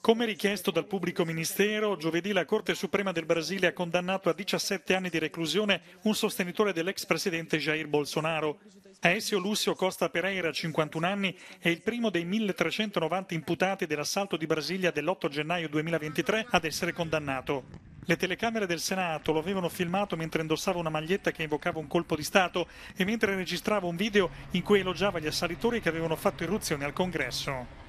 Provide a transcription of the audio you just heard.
Come richiesto dal pubblico ministero, giovedì la Corte Suprema del Brasile ha condannato a 17 anni di reclusione un sostenitore dell'ex presidente Jair Bolsonaro. Aesio Lucio Costa Pereira, 51 anni, è il primo dei 1390 imputati dell'assalto di Brasilia dell'8 gennaio 2023 ad essere condannato. Le telecamere del Senato lo avevano filmato mentre indossava una maglietta che invocava un colpo di Stato e mentre registrava un video in cui elogiava gli assalitori che avevano fatto irruzione al congresso.